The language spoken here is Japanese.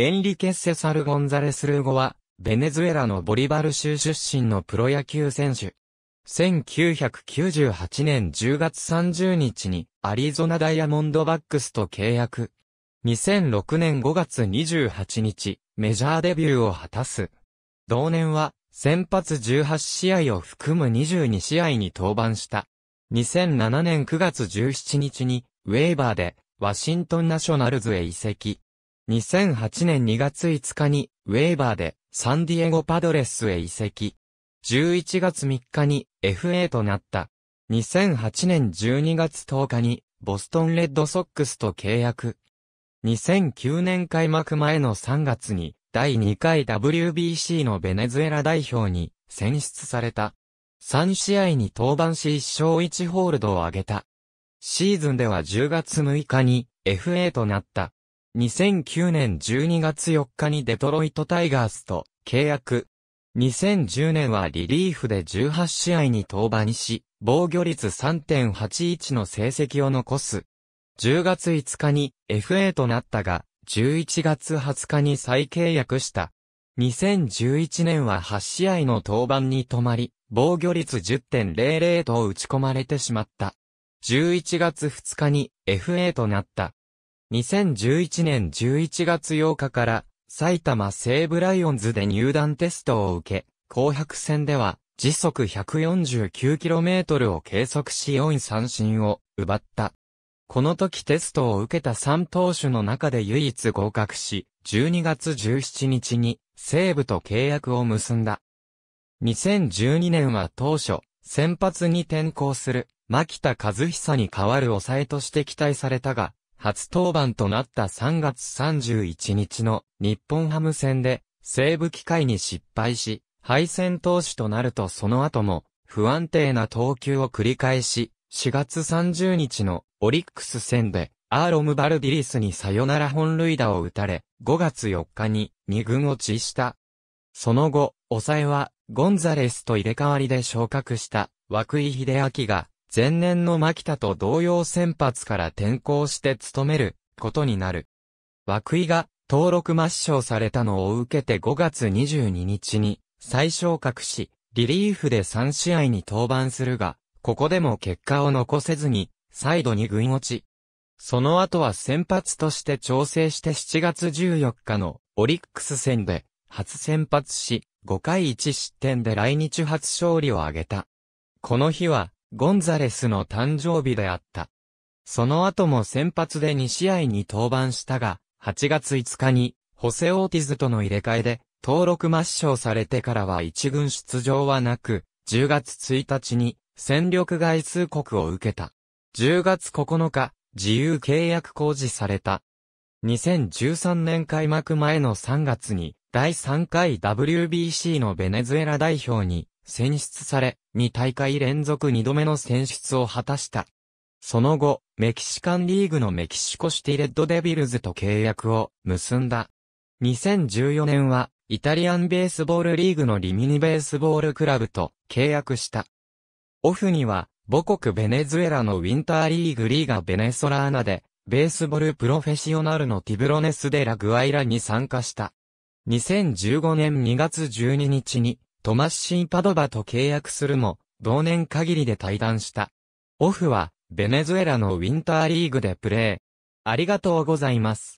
エンリケ・セサル・ゴンザレス・ルーゴは、ベネズエラのボリバル州出身のプロ野球選手。1998年10月30日にアリゾナダイヤモンドバックスと契約。2006年5月28日、メジャーデビューを果たす。同年は、先発18試合を含む22試合に登板した。2007年9月17日に、ウェーバーで、ワシントンナショナルズへ移籍。2008年2月5日に、ウェーバーで、サンディエゴパドレスへ移籍。11月3日に FA となった。2008年12月10日にボストンレッドソックスと契約。2009年開幕前の3月に第2回 WBC のベネズエラ代表に選出された。3試合に登板し1勝1ホールドを挙げた。シーズンでは10月6日に FA となった。2009年12月4日にデトロイトタイガースと契約。2010年はリリーフで18試合に登板し、防御率3.81の成績を残す。10月5日に FA となったが、11月20日に再契約した。2011年は8試合の登板に止まり、防御率10.00と打ち込まれてしまった。11月2日に FA となった。2011年11月8日から埼玉西武ライオンズで入団テストを受け、紅白戦では時速 149km を計測し4三振を奪った。この時テストを受けた3投手の中で唯一合格し、12月17日に西武と契約を結んだ。2012年は当初、先発に転向する、牧田和久に代わる抑えとして期待されたが、初登板となった3月31日の日本ハム戦で西武機会に失敗し、敗戦投手となるとその後も不安定な投球を繰り返し、4月30日のオリックス戦でアーロム・バルディリスにサヨナラ本塁打を打たれ、5月4日に2軍落ちした。その後、抑えはゴンザレスと入れ替わりで昇格した枠井秀明が前年の牧田と同様先発から転向して務めることになる。枠井が登録抹消されたのを受けて5月22日に再昇格し、リリーフで3試合に登板するが、ここでも結果を残せずに、再度に軍落ち。その後は先発として調整して7月14日のオリックス戦で初先発し、5回1失点で来日初勝利を挙げた。この日はゴンザレスの誕生日であった。その後も先発で2試合に登板したが、8月5日に、ホセ・オーティズとの入れ替えで、登録抹消されてからは一軍出場はなく、10月1日に、戦力外通告を受けた。10月9日、自由契約公示された。2013年開幕前の3月に、第3回 WBC のベネズエラ代表に選出され、2大会連続2度目の選出を果たした。その後、メキシカンリーグのメキシコシティレッドデビルズと契約を結んだ。2014年は、イタリアンベースボールリーグのリミニベースボールクラブと契約した。オフには、母国ベネズエラのウィンターリーグリーガベネソラーナで、ベースボールプロフェッショナルのティブロネスデラグアイラに参加した。2015年2月12日に、トマッシー・パドバと契約するも、同年限りで退団した。オフは、ベネズエラのウィンターリーグでプレー。ありがとうございます。